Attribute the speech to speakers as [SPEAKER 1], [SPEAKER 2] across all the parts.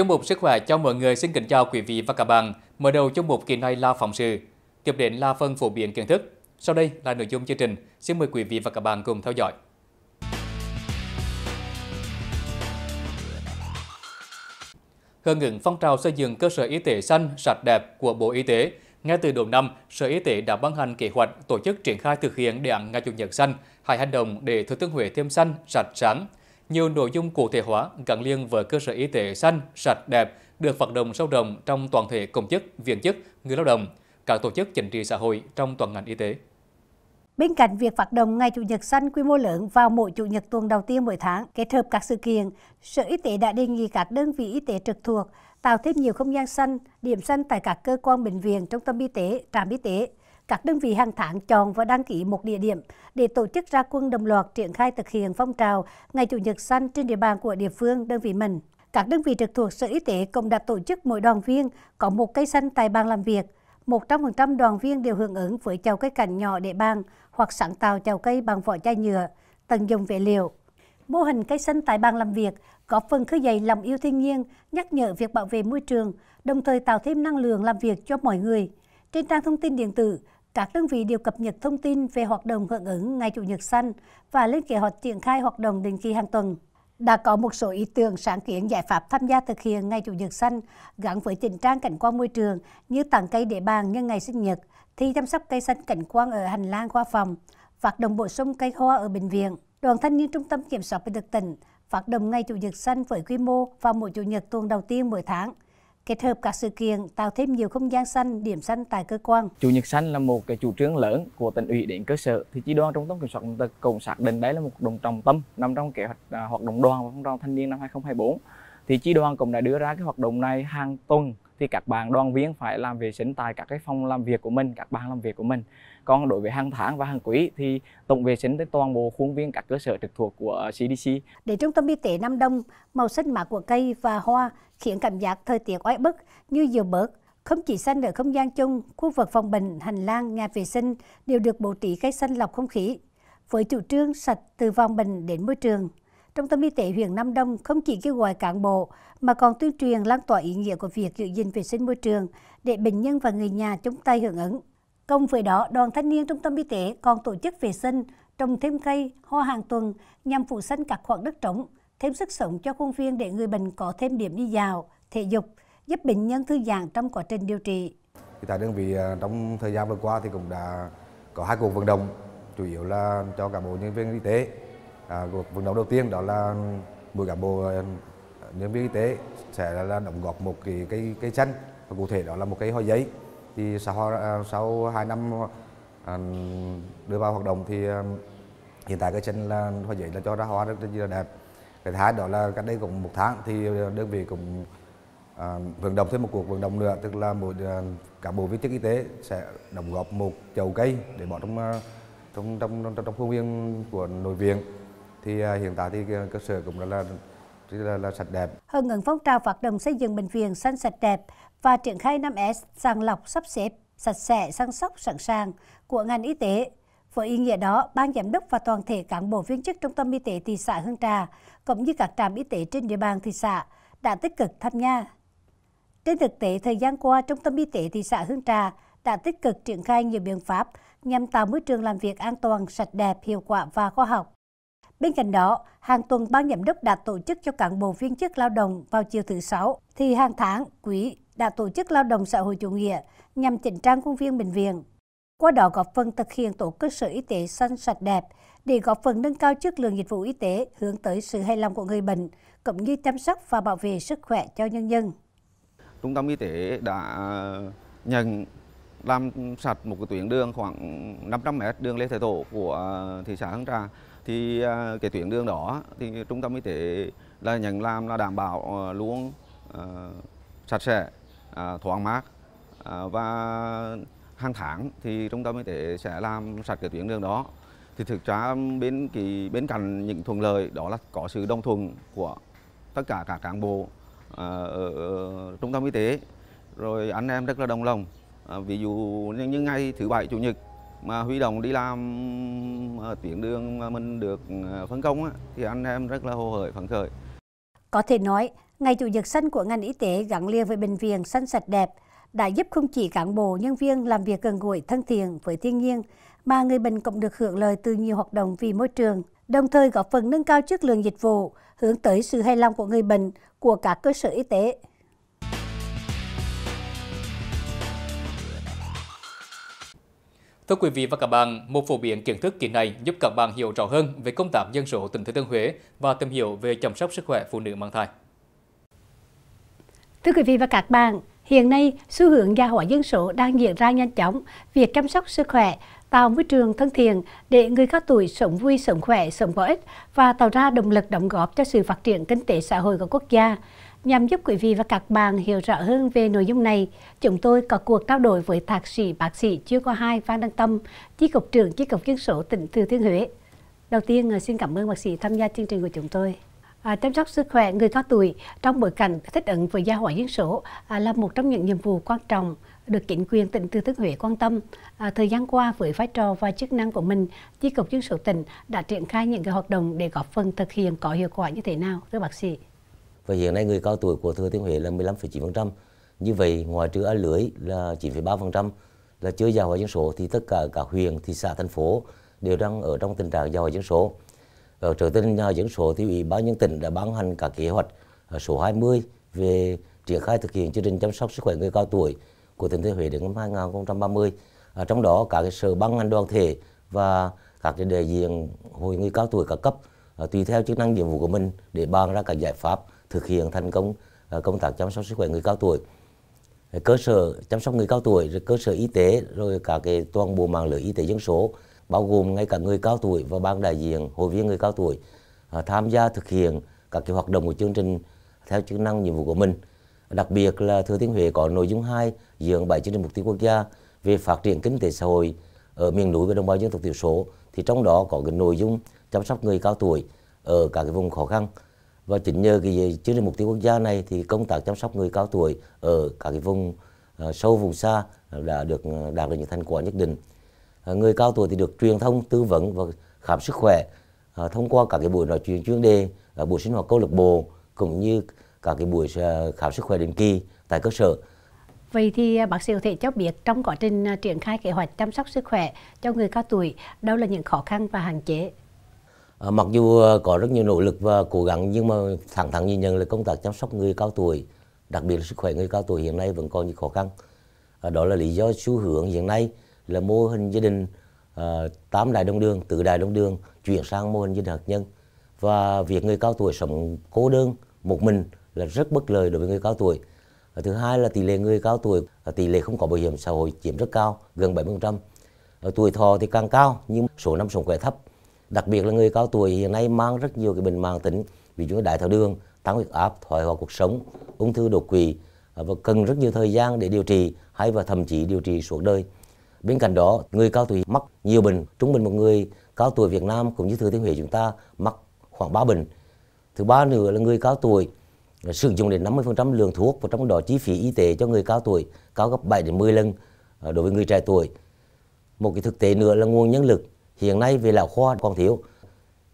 [SPEAKER 1] Chương mục sức khỏe cho mọi người xin kính chào quý vị và các bạn. Mở đầu chương mục kỳ này là phòng sự, tiếp đến là phần phổ biến kiến thức. Sau đây là nội dung chương trình. Xin mời quý vị và các bạn cùng theo dõi. Hưởng ứng phong trào xây dựng cơ sở y tế xanh, sạch đẹp của Bộ Y tế, ngay từ đầu năm, Sở Y tế đã ban hành kế hoạch tổ chức triển khai thực hiện đề án Ngày Chủ nhật xanh, hai hành động để Thừa Thiên Huế thêm xanh, sạch sáng nhiều nội dung cụ thể hóa gắn liền với cơ sở y tế xanh, sạch, đẹp được vận động sâu rộng trong toàn thể công chức, viên chức, người lao động, các tổ chức chính trị xã hội trong toàn ngành y tế.
[SPEAKER 2] Bên cạnh việc phát động Ngày Chủ nhật xanh quy mô lớn vào mỗi Chủ nhật tuần đầu tiên mỗi tháng, kết hợp các sự kiện, Sở Y tế đã đề nghị các đơn vị y tế trực thuộc tạo thêm nhiều không gian xanh, điểm xanh tại các cơ quan bệnh viện, trung tâm y tế, trạm y tế, các đơn vị hàng tháng chọn và đăng ký một địa điểm để tổ chức ra quân đồng loạt triển khai thực hiện phong trào Ngày Chủ nhật xanh trên địa bàn của địa phương, đơn vị mình. Các đơn vị trực thuộc Sở Y tế cũng đã tổ chức mỗi đoàn viên có một cây xanh tại bàn làm việc. 100% đoàn viên đều hưởng ứng với chào cây cảnh nhỏ để bàn hoặc sáng tạo chào cây bằng vỏ chai nhựa, tận dụng vệ liệu. Mô hình cây xanh tại bàn làm việc có phần khơi dậy lòng yêu thiên nhiên, nhắc nhở việc bảo vệ môi trường, đồng thời tạo thêm năng lượng làm việc cho mọi người. Trên trang thông tin điện tử, các đơn vị đều cập nhật thông tin về hoạt động hưởng ứng Ngày Chủ nhật xanh và lên kế hoạch triển khai hoạt động định kỳ hàng tuần. Đã có một số ý tưởng sáng kiến giải pháp tham gia thực hiện Ngày Chủ nhật xanh gắn với chỉnh trang cảnh quan môi trường như tặng cây để bàn nhân ngày sinh nhật, thi chăm sóc cây xanh cảnh quan ở hành lang khoa phòng, hoạt động bổ sung cây hoa ở bệnh viện. Đoàn thanh niên Trung tâm Kiểm soát Bệnh tật tỉnh phát động Ngày Chủ nhật xanh với quy mô vào mỗi Chủ nhật tuần đầu tiên mỗi tháng – kết hợp các sự kiện tạo thêm nhiều không gian xanh, điểm xanh tại cơ quan.
[SPEAKER 1] Chủ nhật xanh là một cái chủ trương lớn của tỉnh ủy đến cơ sở. Thì chi đoàn trung tâm kiểm soát bệnh tật cũng xác định đấy là một đồng trọng tâm nằm trong kế hoạch à, hoạt động đoàn và phong trào thanh niên năm 2024. Thì chi đoàn cũng đã đưa ra cái hoạt động này hàng tuần thì các bạn đoàn viên phải làm vệ sinh tại các cái phòng làm việc của mình, các bàn làm việc của mình còn đối với hàng tháng và hàng quý thì tổng vệ sinh tới toàn bộ khuôn viên các cơ sở trực thuộc của CDC
[SPEAKER 2] để trung tâm y tế Nam Đông màu xanh mạ của cây và hoa khiến cảm giác thời tiết oi bức như dừa bớt không chỉ xanh ở không gian chung, khu vực phòng bệnh, hành lang, nhà vệ sinh đều được bố trí cây xanh lọc không khí. Với chủ trương sạch từ vòng bệnh đến môi trường, Trung tâm Y tế huyện Nam Đông không chỉ kêu gọi cán bộ mà còn tuyên truyền lan tỏa ý nghĩa của việc giữ gìn vệ sinh môi trường để bệnh nhân và người nhà chúng tay hưởng ứng. Cùng với đó, đoàn thanh niên trung tâm y tế còn tổ chức vệ sinh, trồng thêm cây, hoa hàng tuần nhằm phủ xanh các khoảng đất trống, thêm sức sống cho khuôn viên để người bệnh có thêm điểm đi dạo, thể dục, giúp bệnh nhân thư giãn trong quá trình điều trị.
[SPEAKER 1] Tại đơn vị à, trong thời gian vừa qua thì cũng đã có hai cuộc vận động, chủ yếu là cho cả bộ nhân viên y tế. À, cuộc vận động đầu tiên đó là mỗi cả bộ à, nhân viên y tế sẽ là đóng góp một cái cây cây xanh và cụ thể đó là một cây hoa giấy thì sau à, sau 2 năm à, đưa vào hoạt động thì à, hiện tại cái chân là hoa giấy là cho ra hoa rất, là đẹp cái thứ hai đó là cách đây cũng một tháng thì đơn vị cũng à, vận động thêm một cuộc vận động nữa tức là một cả bộ viên chức y tế sẽ đóng góp một chậu cây để bỏ trong trong trong trong, trong khuôn viên của nội viện thì à, hiện tại thì cơ sở cũng là là, là, là sạch đẹp.
[SPEAKER 2] hơn ứng phong trào hoạt động xây dựng bệnh viện xanh sạch đẹp, và triển khai 5S sàng lọc sắp xếp, sạch sẽ, săn sóc, sẵn sàng của ngành y tế. Với ý nghĩa đó, Ban Giám đốc và toàn thể cán bộ viên chức Trung tâm Y tế thị xã Hương Trà, cũng như các trạm y tế trên địa bàn thị xã, đã tích cực tham gia. Trên thực tế, thời gian qua, Trung tâm Y tế thị xã Hương Trà đã tích cực triển khai nhiều biện pháp nhằm tạo môi trường làm việc an toàn, sạch đẹp, hiệu quả và khoa học. Bên cạnh đó, hàng tuần ban giám đốc đã tổ chức cho cán bộ viên chức lao động vào chiều thứ sáu thì hàng tháng, quý đã tổ chức lao động xã hội chủ nghĩa nhằm chỉnh trang công viên bệnh viện. Qua đó góp phần thực hiện tổ cơ sở y tế xanh sạch đẹp để góp phần nâng cao chất lượng dịch vụ y tế hướng tới sự hài lòng của người bệnh, cũng như chăm sóc và bảo vệ sức khỏe cho nhân dân.
[SPEAKER 1] Trung tâm y tế đã nhận làm sạch một cái tuyến đường khoảng 500 m đường Lê Thái Tổ của thị xã Hương Trà thì à, cái tuyến đường đó thì trung tâm y tế là nhận làm là đảm bảo à, luôn uh, sạch sẽ à, thoáng mát à, và hàng tháng thì trung tâm y tế sẽ làm sạch cái tuyến đường đó thì thực ra bên kỳ bên cạnh những thuận lợi đó là có sự đồng thuận của tất cả các cán bộ à, ở, trung tâm y tế rồi anh em rất là đồng lòng à, ví dụ
[SPEAKER 3] như, như ngày thứ bảy chủ nhật mà huy động đi làm tuyến đường mà mình được phân công á, thì anh em rất là hồ hởi phấn khởi
[SPEAKER 2] có thể nói Ngày Chủ nhật xanh của ngành y tế gắn liền với bệnh viện xanh sạch đẹp đã giúp không chỉ cán bộ, nhân viên làm việc gần gũi thân thiện với thiên nhiên, mà người bệnh cũng được hưởng lợi từ nhiều hoạt động vì môi trường, đồng thời góp phần nâng cao chất lượng dịch vụ, hướng tới sự hài lòng của người bệnh, của cả cơ sở y tế.
[SPEAKER 1] Thưa quý vị và các bạn, một phổ biến kiến thức kỳ này giúp các bạn hiểu rõ hơn về công tác dân số tỉnh Thừa Thiên Huế và tìm hiểu về chăm sóc sức khỏe phụ nữ mang thai.
[SPEAKER 2] Thưa quý vị và các bạn, hiện nay xu hướng gia hóa dân số đang diễn ra nhanh chóng. Việc chăm sóc sức khỏe, tạo môi trường thân thiện để người cao tuổi sống vui, sống khỏe, sống có ích và tạo ra động lực đóng góp cho sự phát triển kinh tế xã hội của quốc gia. Nhằm giúp quý vị và các bạn hiểu rõ hơn về nội dung này, chúng tôi có cuộc trao đổi với thạc sĩ bác sĩ chưa có hai Phan Đăng Tâm, Chi cục trưởng Chi cục dân số tỉnh Thừa Thiên Huế. Đầu tiên, ờ, xin cảm ơn bác sĩ tham gia chương trình của chúng tôi. À, chăm sóc sức khỏe người cao tuổi trong bối cảnh thích ứng với gia hóa dân số à, là một trong những nhiệm vụ quan trọng được chính quyền tỉnh Thừa Thiên Huế quan tâm. À, thời gian qua với vai trò và chức năng của mình, chi cục dân số tỉnh đã triển khai những cái hoạt động để góp phần thực hiện có hiệu quả như thế nào thưa bác sĩ?
[SPEAKER 3] Và hiện nay người cao tuổi của Thừa Thiên Huế là 15,9%. Như vậy ngoài trừ ở lưới là 9,3% là chưa gia hóa dân số thì tất cả các huyện, thị xã, thành phố đều đang ở trong tình trạng gia hóa dân số trở Trước tình dân số thì Ủy ban nhân tỉnh đã ban hành cả kế hoạch à, số 20 về triển khai thực hiện chương trình chăm sóc sức khỏe người cao tuổi của tỉnh Thừa Huế đến năm 2030. À, trong đó cả cái sở ban ngành đoàn thể và các cái đại diện hội người cao tuổi các cấp à, tùy theo chức năng nhiệm vụ của mình để bàn ra các giải pháp thực hiện thành công à, công tác chăm sóc sức khỏe người cao tuổi cơ sở chăm sóc người cao tuổi rồi cơ sở y tế rồi cả cái toàn bộ mạng lưới y tế dân số bao gồm ngay cả người cao tuổi và ban đại diện hội viên người cao tuổi à, tham gia thực hiện các cái hoạt động của chương trình theo chức năng nhiệm vụ của mình. Đặc biệt là Thừa Thiên Huế có nội dung hai dưỡng bảy chương trình mục tiêu quốc gia về phát triển kinh tế xã hội ở miền núi và đồng bào dân tộc thiểu số thì trong đó có cái nội dung chăm sóc người cao tuổi ở các cái vùng khó khăn và chính nhờ cái chương trình mục tiêu quốc gia này thì công tác chăm sóc người cao tuổi ở các cái vùng uh, sâu vùng xa đã được à, đạt được những thành quả nhất định Ờ, người cao tuổi thì được truyền thông tư vấn và khám sức khỏe à, thông qua các cái buổi nói chuyện chuyên đề à, buổi sinh hoạt câu lạc bộ cũng như các cái buổi khám sức khỏe định kỳ tại cơ sở
[SPEAKER 2] Vậy thì bác sĩ có thể cho biết trong quá trình triển khai kế hoạch chăm sóc sức khỏe cho người cao tuổi, đâu là những khó khăn và hạn chế?
[SPEAKER 3] À, mặc dù có rất nhiều nỗ lực và cố gắng nhưng mà thẳng thắn nhìn nhận là công tác chăm sóc người cao tuổi, đặc biệt là sức khỏe người cao tuổi hiện nay vẫn còn những khó khăn. À, đó là lý do xu hướng hiện nay là mô hình gia đình ờ, tám đại đông đường, tứ đại đông đường chuyển sang mô hình gia đình hạt nhân. Và việc người cao tuổi sống cô đơn, một mình là rất bất lợi đối với người cao tuổi. thứ hai là tỷ lệ người cao tuổi, à, tỷ lệ không có bảo hiểm xã hội chiếm rất cao, gần 70%. Uh, tuổi thọ thì càng cao nhưng số năm sống khỏe thấp. Đặc biệt là người cao tuổi hiện nay mang rất nhiều cái bệnh mạng tính, ví dụ như đái tháo đường, tăng huyết áp, thoái hóa cuộc sống, ung thư đột quỵ à, và cần rất nhiều thời gian để điều trị hay và thậm chí điều trị suốt đời. Bên cạnh đó, người cao tuổi mắc nhiều bệnh, trung bình một người cao tuổi Việt Nam cũng như Thừa Thiên Huế chúng ta mắc khoảng 3 bệnh. Thứ ba nữa là người cao tuổi à, sử dụng đến 50% lượng thuốc và trong đó chi phí y tế cho người cao tuổi cao gấp 7 đến 10 lần à, đối với người trẻ tuổi. Một cái thực tế nữa là nguồn nhân lực hiện nay về lão khoa còn thiếu.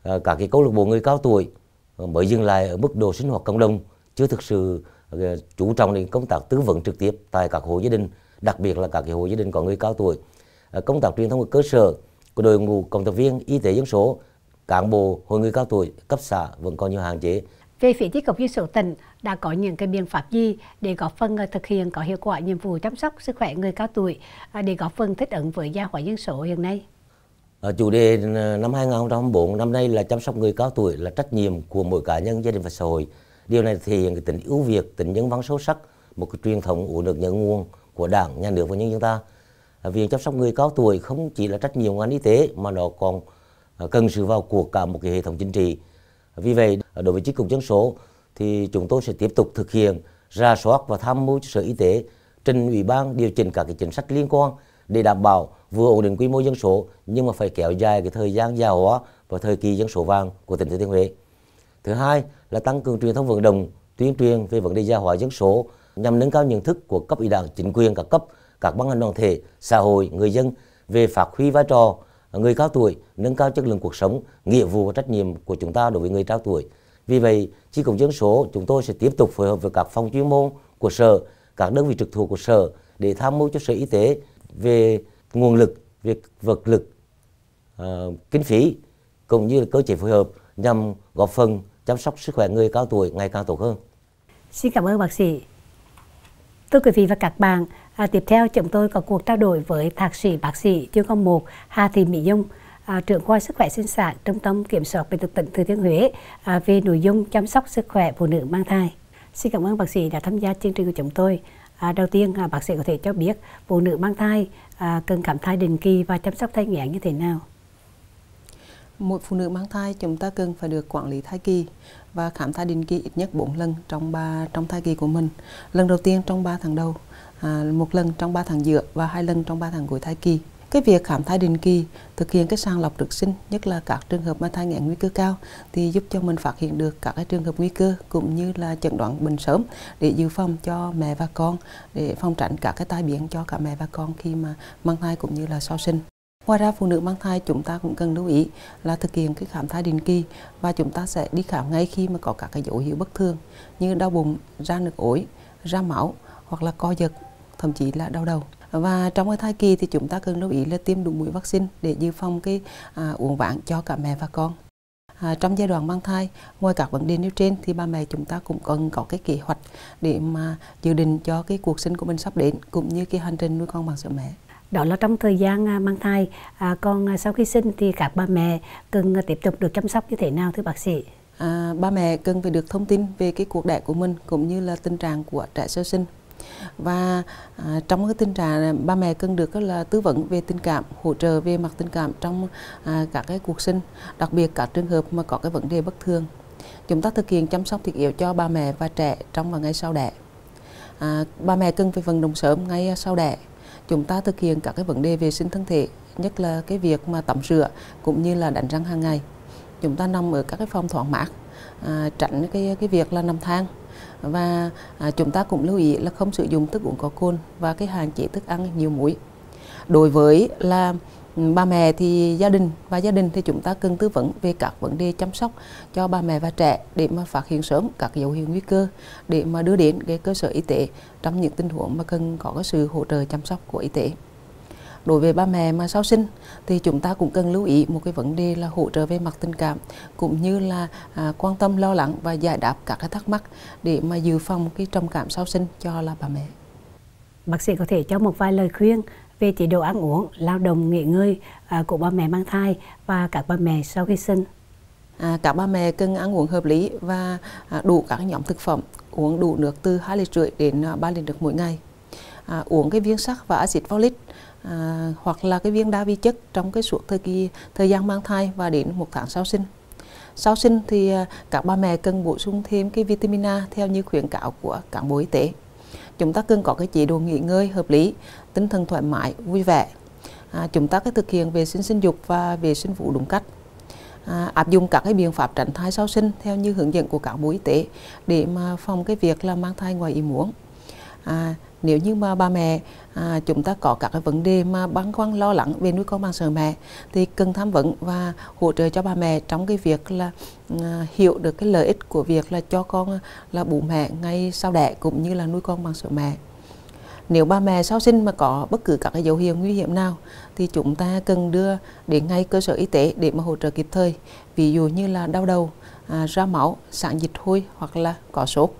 [SPEAKER 3] À, cả cái câu lạc bộ người cao tuổi mới dừng lại ở mức độ sinh hoạt cộng đồng chưa thực sự chú trọng đến công tác tư vấn trực tiếp tại các hộ gia đình đặc biệt là các cái hộ gia đình có người cao tuổi ờ, công tác truyền thông ở cơ sở của đội ngũ cộng tác viên y tế dân số cán bộ hội người cao tuổi cấp xã vẫn còn nhiều hạn chế
[SPEAKER 2] về phía chi cục dân số tỉnh đã có những cái biện pháp gì để góp phần ờ, thực hiện có hiệu quả nhiệm vụ chăm sóc sức khỏe người cao tuổi ờ, để góp phần thích ứng với gia hóa dân số hiện nay?
[SPEAKER 3] Ở chủ đề năm 2024 năm nay là chăm sóc người cao tuổi là trách nhiệm của mỗi cá nhân, gia đình và xã hội. Điều này thể hiện tình tính ưu việt, tính nhân văn sâu sắc, một cái truyền thống của được nhớ nguồn của Đảng, Nhà nước và nhân dân ta. À, Việc chăm sóc người cao tuổi không chỉ là trách nhiệm của ngành y tế mà nó còn à, cần sự vào cuộc cả một cái hệ thống chính trị. À, vì vậy, đối với chiếc cục dân số thì chúng tôi sẽ tiếp tục thực hiện ra soát và tham mưu cho Sở Y tế trình Ủy ban điều chỉnh các cái chính sách liên quan để đảm bảo vừa ổn định quy mô dân số nhưng mà phải kéo dài cái thời gian già hóa và thời kỳ dân số vàng của tỉnh Thừa Thiên Huế. Thứ hai là tăng cường truyền thông vận động, tuyên truyền về vấn đề già hóa dân số nhằm nâng cao nhận thức của cấp ủy đảng, chính quyền các cấp, các ban ngành đoàn thể, xã hội, người dân về phát huy vai trò người cao tuổi, nâng cao chất lượng cuộc sống, nghĩa vụ và trách nhiệm của chúng ta đối với người cao tuổi. Vì vậy, chi cục dân số chúng tôi sẽ tiếp tục phối hợp với các phòng chuyên môn của sở, các đơn vị trực thuộc của sở để tham mưu cho sở y tế về nguồn lực, về vật lực, uh, kinh phí cũng như là cơ chế phối hợp nhằm góp phần chăm sóc sức khỏe người cao tuổi ngày càng tốt hơn.
[SPEAKER 2] Xin cảm ơn bác sĩ. Thưa quý vị và các bạn, à, tiếp theo chúng tôi có cuộc trao đổi với thạc sĩ bác sĩ chuyên khoa một Hà Thị Mỹ Dung, à, trưởng khoa sức khỏe sinh sản Trung tâm Kiểm soát Bệnh tật tỉnh Thừa Thiên Huế à, về nội dung chăm sóc sức khỏe phụ nữ mang thai. Xin cảm ơn bác sĩ đã tham gia chương trình của chúng tôi. À, đầu tiên, à, bác sĩ có thể cho biết phụ nữ mang thai à, cần khám thai định kỳ và chăm sóc thai nghén như thế nào?
[SPEAKER 4] mỗi phụ nữ mang thai chúng ta cần phải được quản lý thai kỳ và khám thai định kỳ ít nhất 4 lần trong 3 trong thai kỳ của mình. Lần đầu tiên trong 3 tháng đầu, à, một lần trong 3 tháng giữa và hai lần trong 3 tháng cuối thai kỳ. Cái việc khám thai định kỳ, thực hiện cái sàng lọc trước sinh, nhất là các trường hợp mang thai nghén nguy cơ cao thì giúp cho mình phát hiện được các cái trường hợp nguy cơ cũng như là chẩn đoán bệnh sớm để dự phòng cho mẹ và con để phòng tránh các cái tai biến cho cả mẹ và con khi mà mang thai cũng như là sau sinh. Ngoài ra phụ nữ mang thai chúng ta cũng cần lưu ý là thực hiện cái khám thai định kỳ và chúng ta sẽ đi khám ngay khi mà có các cái dấu hiệu bất thường như đau bụng, ra nước ối, ra máu hoặc là co giật, thậm chí là đau đầu. Và trong cái thai kỳ thì chúng ta cần lưu ý là tiêm đủ mũi vaccine để dự phòng cái à, uống ván cho cả mẹ và con. À, trong giai đoạn mang thai, ngoài các vấn đề nêu trên thì ba mẹ chúng ta cũng cần có cái kế hoạch để mà dự định cho cái cuộc sinh của mình sắp đến cũng như cái hành trình nuôi con bằng sữa mẹ đó là trong
[SPEAKER 2] thời gian à, mang thai à, còn à, sau khi sinh thì các bà mẹ cần à, tiếp tục được chăm sóc như thế nào thưa bác sĩ
[SPEAKER 4] à, ba mẹ cần phải được thông tin về cái cuộc đẻ của mình cũng như là tình trạng của trẻ sơ sinh và à, trong cái tình trạng ba mẹ cần được là tư vấn về tình cảm hỗ trợ về mặt tình cảm trong à, các cái cuộc sinh đặc biệt các trường hợp mà có cái vấn đề bất thường chúng ta thực hiện chăm sóc thiết yếu cho ba mẹ và trẻ trong và ngay sau đẻ à, ba mẹ cần phải vận động sớm ngay sau đẻ chúng ta thực hiện các cái vấn đề vệ sinh thân thể nhất là cái việc mà tắm rửa cũng như là đánh răng hàng ngày chúng ta nằm ở các cái phòng thoáng mát à, tránh cái cái việc là nằm thang và à, chúng ta cũng lưu ý là không sử dụng thức uống có cồn và cái hạn chế thức ăn nhiều muối đối với là ba mẹ thì gia đình và gia đình thì chúng ta cần tư vấn về các vấn đề chăm sóc cho ba mẹ và trẻ để mà phát hiện sớm các dấu hiệu nguy cơ để mà đưa đến cái cơ sở y tế trong những tình huống mà cần có sự hỗ trợ chăm sóc của y tế đối với ba mẹ mà sau sinh thì chúng ta cũng cần lưu ý một cái vấn đề là hỗ trợ về mặt tình cảm cũng như là à, quan tâm lo lắng và giải đáp các cái thắc mắc để mà dự phòng cái trầm
[SPEAKER 2] cảm sau sinh cho là bà mẹ. Bác sĩ có thể cho một vài lời khuyên về chế độ ăn uống, lao động, nghỉ ngơi à, của bà mẹ mang thai và các bà mẹ sau khi sinh.
[SPEAKER 4] À, các bà mẹ cần ăn uống hợp lý và à, đủ các nhóm thực phẩm, uống đủ nước từ 2 lít rưỡi đến 3 à, lít nước mỗi ngày. À, uống cái viên sắt và axit folic à, hoặc là cái viên đa vi chất trong cái suốt thời kỳ thời gian mang thai và đến một tháng sau sinh. Sau sinh thì các bà mẹ cần bổ sung thêm cái vitamin A theo như khuyến cáo của cán bộ y tế chúng ta cần có cái chế độ nghỉ ngơi hợp lý tinh thần thoải mái vui vẻ à, chúng ta cái thực hiện vệ sinh sinh dục và vệ sinh phụ đúng cách à, áp dụng các cái biện pháp tránh thai sau sinh theo như hướng dẫn của các bộ y tế để mà phòng cái việc là mang thai ngoài ý muốn à, nếu như mà ba mẹ à, chúng ta có các cái vấn đề mà băn khoăn lo lắng về nuôi con bằng sữa mẹ thì cần tham vấn và hỗ trợ cho ba mẹ trong cái việc là à, hiểu được cái lợi ích của việc là cho con à, là bú mẹ ngay sau đẻ cũng như là nuôi con bằng sữa mẹ nếu ba mẹ sau sinh mà có bất cứ các cái dấu hiệu nguy hiểm nào thì chúng ta cần đưa đến ngay cơ sở y tế để mà hỗ trợ kịp thời ví dụ như là đau đầu à, ra máu sản dịch hôi hoặc là có sốt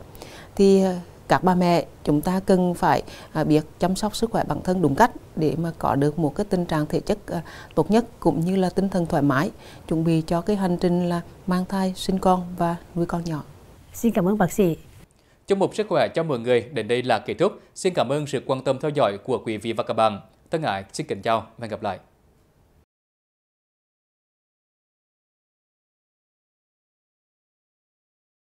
[SPEAKER 4] thì à, các bà mẹ chúng ta cần phải à, biết chăm sóc sức khỏe bản thân đúng cách để mà có được một cái tình trạng thể chất à, tốt nhất cũng như là tinh thần thoải mái chuẩn bị cho cái hành trình là mang thai sinh con và nuôi con nhỏ xin cảm ơn bác sĩ
[SPEAKER 1] Chương mục sức khỏe cho mọi người đến đây là kết thúc. Xin cảm ơn sự quan tâm theo dõi của quý vị và các bạn. Tân Hải xin kính
[SPEAKER 4] chào và hẹn gặp lại.